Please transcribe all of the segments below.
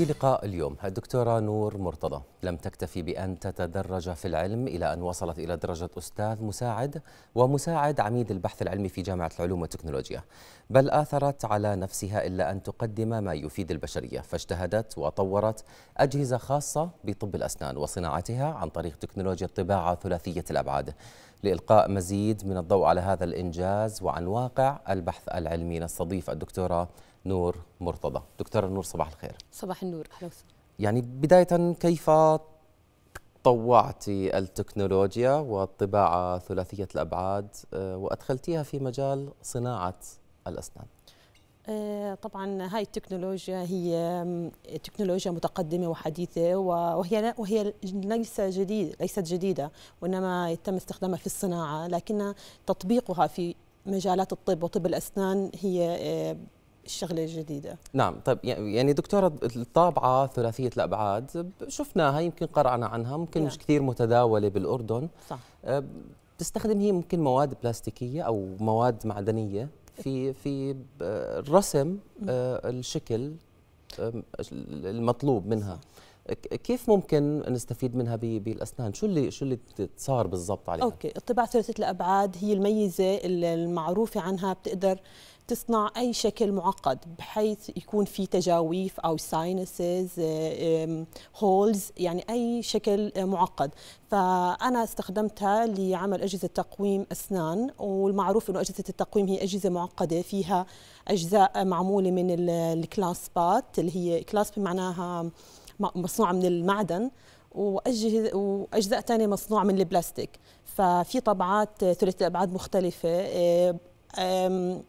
في لقاء اليوم الدكتورة نور مرتضى لم تكتفي بأن تتدرج في العلم إلى أن وصلت إلى درجة أستاذ مساعد ومساعد عميد البحث العلمي في جامعة العلوم والتكنولوجيا بل آثرت على نفسها إلا أن تقدم ما يفيد البشرية فاجتهدت وطورت أجهزة خاصة بطب الأسنان وصناعتها عن طريق تكنولوجيا الطباعة ثلاثية الأبعاد لإلقاء مزيد من الضوء على هذا الإنجاز وعن واقع البحث العلمي نستضيف الدكتورة نور مرتضى دكتورة نور صباح الخير صباح النور أهلا وسهلا يعني بداية كيف طوعتي التكنولوجيا والطباعة ثلاثية الأبعاد آه، وأدخلتيها في مجال صناعة الأسنان آه، طبعا هاي التكنولوجيا هي تكنولوجيا متقدمه وحديثه وهي وهي ليس جديد ليست جديده وانما يتم استخدامها في الصناعه لكن تطبيقها في مجالات الطب وطب الاسنان هي آه، الشغله الجديده نعم طيب يعني دكتوره الطابعه ثلاثيه الابعاد شفناها يمكن قرانا عنها ممكن نعم. مش كثير متداوله بالاردن صح بتستخدم هي ممكن مواد بلاستيكيه او مواد معدنيه في في الرسم الشكل المطلوب منها صح. كيف ممكن نستفيد منها بالاسنان شو اللي شو اللي صار بالضبط عليها اوكي الطباعه ثلاثيه الابعاد هي الميزه المعروفه عنها بتقدر تصنع اي شكل معقد بحيث يكون في تجاويف او ساينسز آه، هولز يعني اي شكل معقد فانا استخدمتها لعمل اجهزه تقويم اسنان والمعروف انه اجهزه التقويم هي اجهزه معقده فيها اجزاء معموله من الكلاسبات اللي هي كلاسب معناها مصنوعه من المعدن واجزاء ثانيه مصنوعه من البلاستيك ففي طبعات ثلاثه ابعاد مختلفه آه،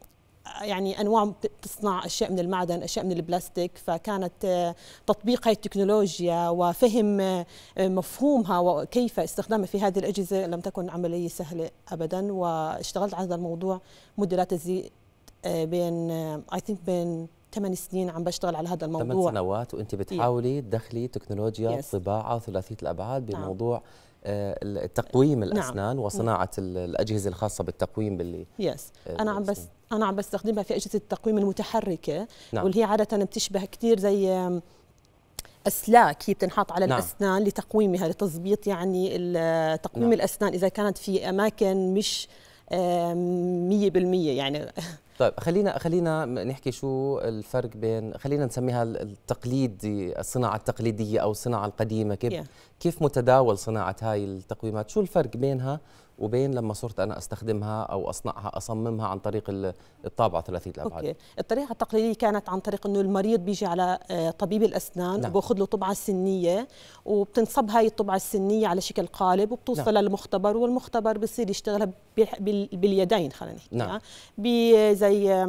يعني انواع بتصنع اشياء من المعدن اشياء من البلاستيك فكانت آه، تطبيق هذه التكنولوجيا وفهم آه، مفهومها وكيف استخدامها في هذه الاجهزه لم تكن عمليه سهله ابدا واشتغلت على هذا الموضوع مده لا تزيد بين اي ثينك بين ثمان سنين عم بشتغل على هذا الموضوع ثمان سنوات وانت بتحاولي تدخلي تكنولوجيا يس. الطباعه ثلاثيه الابعاد نعم. بموضوع آه، نعم. تقويم الاسنان نعم. وصناعه نعم. الاجهزه الخاصه بالتقويم باللي يس آه، انا عم بس انا عم بستخدمها في اجهزه التقويم المتحركه نعم. واللي هي عاده بتشبه كثير زي اسلاك هي بتنحط على نعم. الاسنان لتقويمها لتظبيط يعني تقويم نعم. الاسنان اذا كانت في اماكن مش 100% يعني طيب خلينا خلينا نحكي شو الفرق بين خلينا نسميها التقليد الصناعه التقليديه او الصناعه القديمه كيف yeah. كيف متداول صناعه هاي التقويمات شو الفرق بينها وبين لما صرت انا استخدمها او اصنعها اصممها عن طريق الطابعه ثلاثيه الابعاد أوكي. الطريقه التقليديه كانت عن طريق انه المريض بيجي على آه، طبيب الاسنان نعم. وباخذ له طبعه سنيه وبتنصب هاي الطبعه السنيه على شكل قالب وبتوصل نعم. للمختبر والمختبر بصير يشتغلها باليدين خلينا نحكي نعم. آه. بزي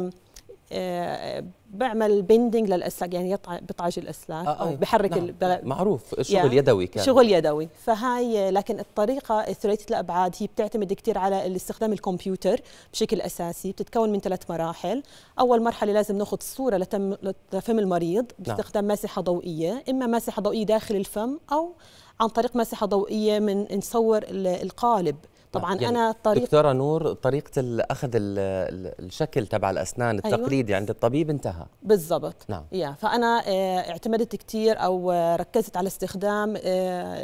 بعمل بندنج للاسلاك يعني يطع بطعج الاسلاك آه،, آه او بحرك نعم. البغ... معروف شغل يدوي كان شغل يدوي فهاي لكن الطريقه الثلاثيه الابعاد هي بتعتمد كثير على استخدام الكمبيوتر بشكل اساسي بتتكون من ثلاث مراحل اول مرحله لازم ناخذ صوره لتم لفم المريض نعم. باستخدام نعم. مسحه ضوئيه اما مسحه ضوئيه داخل الفم او عن طريق مسحه ضوئيه من نصور القالب طبعا طيب، يعني انا طريق دكتوره نور طريقه اخذ الشكل تبع الاسنان أيوه. التقليدي أيوة. عند الطبيب انتهى بالضبط نعم يا فانا آه، اعتمدت كثير او آه، ركزت على استخدام آه،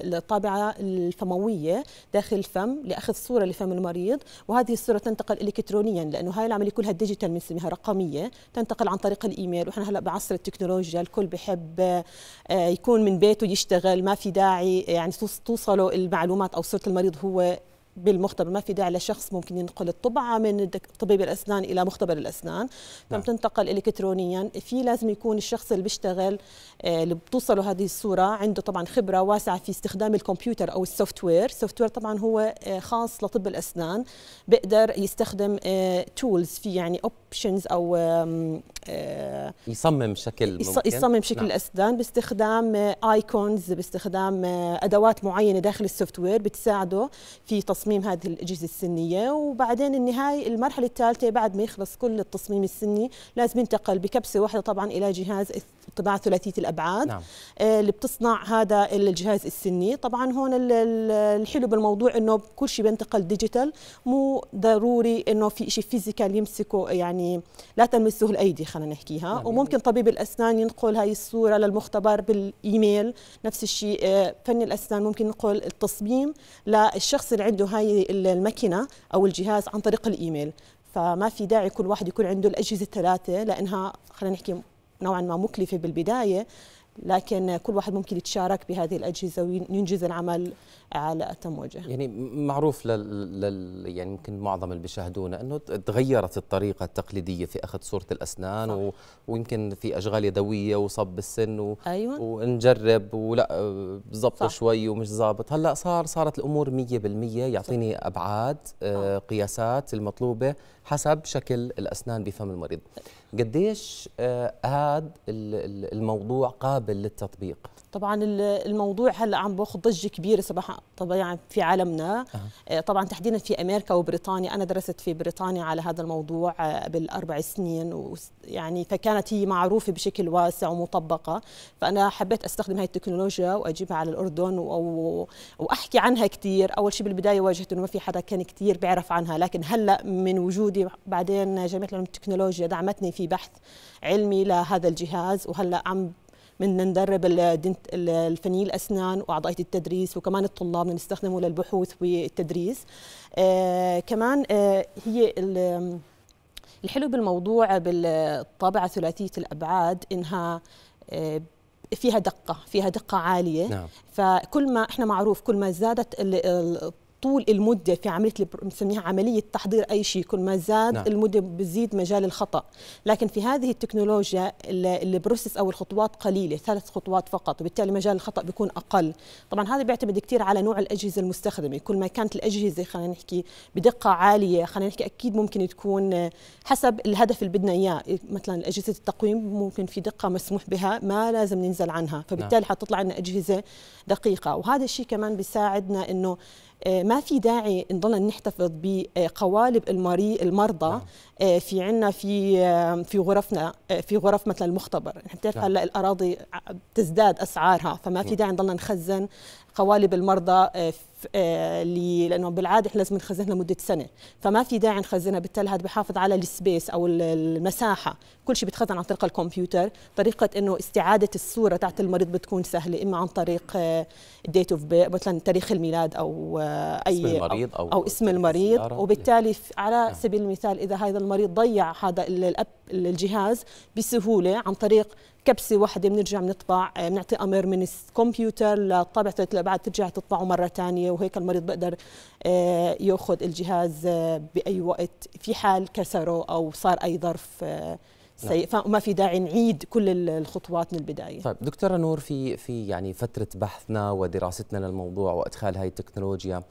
الطابعه الفمويه داخل الفم لاخذ صوره لفم المريض وهذه الصوره تنتقل الكترونيا لانه هاي العمليه كلها ديجيتال بنسميها رقميه تنتقل عن طريق الايميل واحنا هلا بعصر التكنولوجيا الكل بحب يكون من بيته يشتغل ما في داعي يعني توصله المعلومات او صوره المريض هو بالمختبر ما في داعي لشخص ممكن ينقل الطبعه من طبيب الاسنان الى مختبر الاسنان نعم. فبتنتقل الكترونيا في لازم يكون الشخص اللي بيشتغل آه، اللي بتوصله هذه الصوره عنده طبعا خبره واسعه في استخدام الكمبيوتر او السوفت وير السوفت وير طبعا هو آه، خاص لطب الاسنان بيقدر يستخدم تولز آه، في يعني اوبشنز او يصمم شكل ممكن. يصمم شكل نعم. الاسنان باستخدام ايكونز باستخدام ادوات معينه داخل السوفت وير بتساعده في تصميم تصميم هذه الأجهزة السنية وبعدين النهاية المرحلة الثالثة بعد ما يخلص كل التصميم السني لازم ينتقل بكبسة واحدة طبعا إلى جهاز طباعه ثلاثيه الابعاد نعم. آه، اللي بتصنع هذا الجهاز السني طبعا هون الحلو بالموضوع انه كل شيء بينتقل ديجيتال مو ضروري انه في شيء فيزيكال يمسكه يعني لا تلمسه الايدي خلينا نحكيها نعم. وممكن طبيب الاسنان ينقل هاي الصوره للمختبر بالايميل نفس الشيء آه، فني الاسنان ممكن ينقل التصميم للشخص اللي عنده هاي الماكينه او الجهاز عن طريق الايميل فما في داعي كل واحد يكون عنده الاجهزه الثلاثه لانها خلينا نحكي نوعا ما مكلفه بالبدايه لكن كل واحد ممكن يتشارك بهذه الاجهزه وينجز العمل على اتم وجه. يعني معروف لل, لل... يعني يمكن معظم اللي بيشاهدونا انه تغيرت الطريقه التقليديه في اخذ صوره الاسنان و... ويمكن في اشغال يدويه وصب السن و... أيوة. ونجرب ولا ظبطه شوي ومش ظابط، هلا صار صارت الامور 100% يعطيني صح. ابعاد آه،, آه. قياسات المطلوبه حسب شكل الاسنان بفم المريض. قديش هذا آه، الموضوع قابل للتطبيق طبعا الموضوع هلا عم باخذ ضجه كبيره صباحا طبعا يعني في عالمنا أه. طبعا تحديدا في امريكا وبريطانيا انا درست في بريطانيا على هذا الموضوع قبل آه، اربع سنين يعني فكانت هي معروفه بشكل واسع ومطبقه فانا حبيت استخدم هاي التكنولوجيا واجيبها على الاردن واحكي عنها كثير اول شيء بالبدايه واجهت انه ما في حدا كان كثير بيعرف عنها لكن هلا من وجودي بعدين جامعه العلوم التكنولوجيا دعمتني في بحث علمي لهذا الجهاز وهلا عم بدنا ندرب الفنيين الاسنان واعضائيه التدريس وكمان الطلاب بنستخدمه نستخدمه للبحوث والتدريس آه كمان آه هي الحلو بالموضوع بالطابعه ثلاثيه الابعاد انها آه فيها دقة فيها دقة عالية نعم. فكل ما احنا معروف كل ما زادت طول المده في عمليه اللي بنسميها عمليه تحضير اي شيء كل ما زاد نعم. المده بزيد مجال الخطا لكن في هذه التكنولوجيا البروسيس او الخطوات قليله ثلاث خطوات فقط وبالتالي مجال الخطا بيكون اقل طبعا هذا بيعتمد كثير على نوع الاجهزه المستخدمه كل ما كانت الاجهزه خلينا نحكي بدقه عاليه خلينا نحكي اكيد ممكن تكون حسب الهدف اللي بدنا اياه مثلا اجهزه التقويم ممكن في دقه مسموح بها ما لازم ننزل عنها فبالتالي نعم. حتطلع لنا اجهزه دقيقه وهذا الشيء كمان بيساعدنا انه آه، ما في داعي نضل نحتفظ بقوالب المري المرضى نعم. آه، في عنا في آه، في غرفنا في غرف مثلا المختبر نحن بتعرف نعم. هلا الاراضي تزداد اسعارها فما في نعم. داعي نضل نخزن قوالب المرضى آه، آه، لانه بالعاده احنا لازم نخزنها لمده سنه فما في داعي نخزنها بالتالي هذا بحافظ على السبيس او المساحه كل شيء بتخزن عن طريق الكمبيوتر طريقه انه استعاده الصوره تاعت المريض بتكون سهله اما عن طريق الديت آه، اوف مثلا تاريخ الميلاد او اي اسم المريض او, أو اسم المريض وبالتالي على نعم. سبيل المثال اذا هذا المريض ضيع هذا الاب الجهاز بسهوله عن طريق كبسه واحده بنرجع بنطبع آه، بنعطي امر من الكمبيوتر للطابع ثلاث الابعاد ترجع تطبعه مره ثانيه وهيك المريض بقدر آه، ياخذ الجهاز آه، باي وقت في حال كسره او صار اي ظرف نعم. سيء فما في داعي نعيد كل الخطوات من البدايه طيب دكتوره نور في في يعني فتره بحثنا ودراستنا للموضوع وادخال هاي التكنولوجيا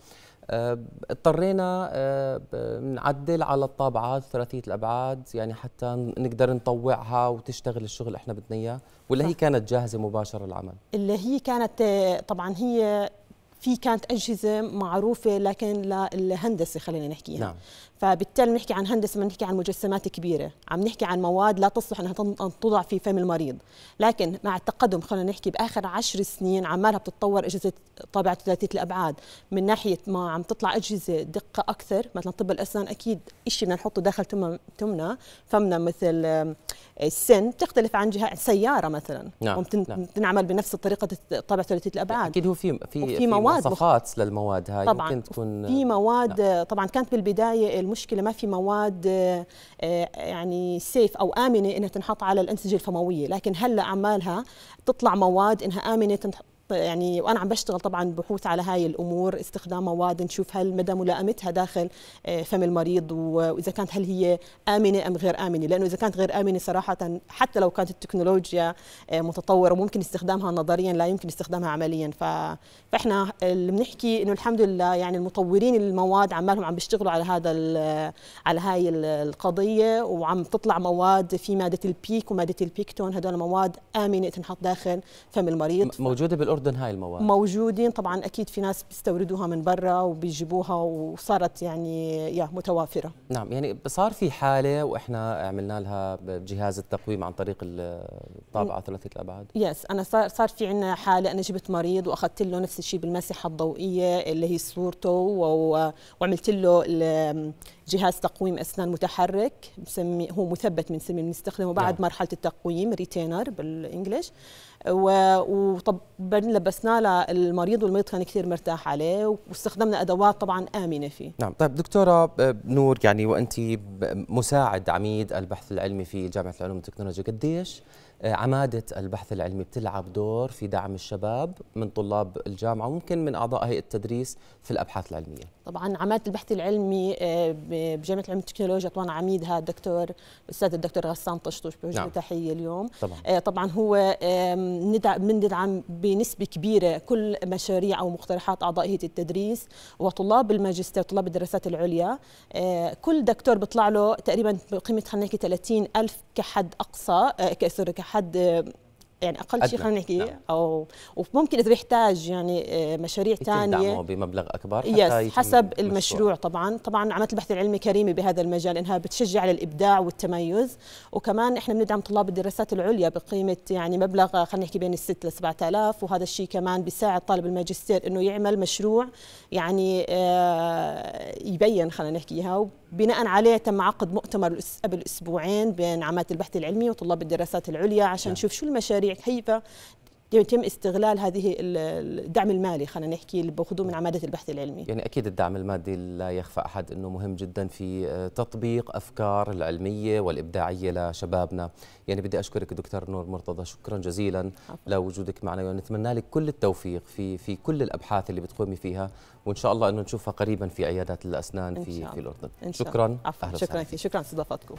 آه، اضطرينا آه، نعدل على الطابعات ثلاثيه الابعاد يعني حتى نقدر نطوعها وتشتغل الشغل اللي احنا بدنا اياه ولا هي كانت جاهزه مباشره للعمل اللي هي كانت آه، طبعا هي في كانت اجهزه معروفه لكن للهندسه خلينا نحكيها نعم. فبالتالي بنحكي عن هندسه ما بنحكي عن مجسمات كبيره عم نحكي عن مواد لا تصلح انها توضع في فم المريض لكن مع التقدم خلينا نحكي باخر عشر سنين عمالها بتتطور اجهزه طابعه ثلاثيه الابعاد من ناحيه ما عم تطلع اجهزه دقه اكثر مثلا طب الاسنان اكيد شيء بدنا نحطه داخل تمنا فمنا مثل آه، السن بتختلف عن جهه سياره مثلا نعم تنعمل نعم. بنفس طريقه طابعه ثلاثيه الابعاد اكيد هو في في, في مواد مواصفات للمواد هاي طبعا ممكن تكون في مواد نعم. طبعا كانت بالبدايه المشكله ما في مواد آه، آه، يعني سيف او امنه انها تنحط على الانسجه الفمويه لكن هلا عمالها تطلع مواد انها امنه يعني وانا عم بشتغل طبعا بحوث على هاي الامور استخدام مواد نشوف هل مدى ملائمتها داخل آه، فم المريض واذا كانت هل هي امنه ام غير امنه لانه اذا كانت غير امنه صراحه حتى لو كانت التكنولوجيا آه، متطوره وممكن استخدامها نظريا لا يمكن استخدامها عمليا فاحنا اللي بنحكي انه الحمد لله يعني المطورين المواد عمالهم عم بيشتغلوا على هذا على هاي القضيه وعم تطلع مواد في ماده البيك وماده البيكتون هدول مواد امنه تنحط داخل فم المريض موجوده بالأردن الاردن هاي المواد موجودين طبعا اكيد في ناس بيستوردوها من برا وبيجيبوها وصارت يعني يا متوافره نعم يعني صار في حاله واحنا عملنا لها بجهاز التقويم عن طريق الطابعه ثلاثيه الابعاد يس انا صار صار في عندنا حاله انا جبت مريض واخذت له نفس الشيء بالمسحه الضوئيه اللي هي صورته وعملت له جهاز تقويم اسنان متحرك بسمي هو مثبت بنسميه بنستخدمه بعد نعم. مرحله التقويم ريتينر بالانجلش وطبعا لبسناه للمريض والمريض كان كثير مرتاح عليه واستخدمنا ادوات طبعا امنه فيه. نعم، طيب دكتوره آه، نور يعني وانت مساعد عميد البحث العلمي في جامعه العلوم والتكنولوجيا قديش عمادة البحث العلمي بتلعب دور في دعم الشباب من طلاب الجامعة وممكن من أعضاء هيئة التدريس في الأبحاث العلمية طبعا عمادة البحث العلمي آه، بجامعة العلم والتكنولوجيا طبعا عميدها الدكتور أستاذ الدكتور غسان طشطوش بوجه نعم. تحية اليوم طبعا, آه، طبعا هو بندعم بنسبة كبيرة كل مشاريع أو مقترحات أعضاء هيئة التدريس وطلاب الماجستير طلاب الدراسات العليا آه، كل دكتور بيطلع له تقريبا بقيمة خلينا نحكي 30 ألف كحد أقصى كحد حد يعني اقل شيء خلينا نحكي نعم. او وممكن اذا بيحتاج يعني آه، مشاريع ثانيه بمبلغ اكبر حتى يس حسب المشروع. طبعا طبعا عمليه البحث العلمي كريمه بهذا المجال انها بتشجع على الابداع والتميز وكمان احنا بندعم طلاب الدراسات العليا بقيمه يعني مبلغ خلينا نحكي بين الست ل 7000 وهذا الشيء كمان بيساعد طالب الماجستير انه يعمل مشروع يعني آه، يبين خلينا نحكيها بناء عليه تم عقد مؤتمر قبل اسبوعين بين عامه البحث العلمي وطلاب الدراسات العليا عشان نعم. نشوف شو المشاريع كيف يتم استغلال هذه الدعم المالي خلينا نحكي اللي بياخذوه من عماده البحث العلمي. يعني اكيد الدعم المادي لا يخفى احد انه مهم جدا في آه، تطبيق افكار العلميه والابداعيه لشبابنا، يعني بدي اشكرك دكتور نور مرتضى شكرا جزيلا لوجودك معنا ونتمنى لك كل التوفيق في في كل الابحاث اللي بتقومي فيها وان شاء الله انه نشوفها قريبا في عيادات الاسنان في في الاردن. شكرا عفو. شكرا كثير شكرا استضافتكم.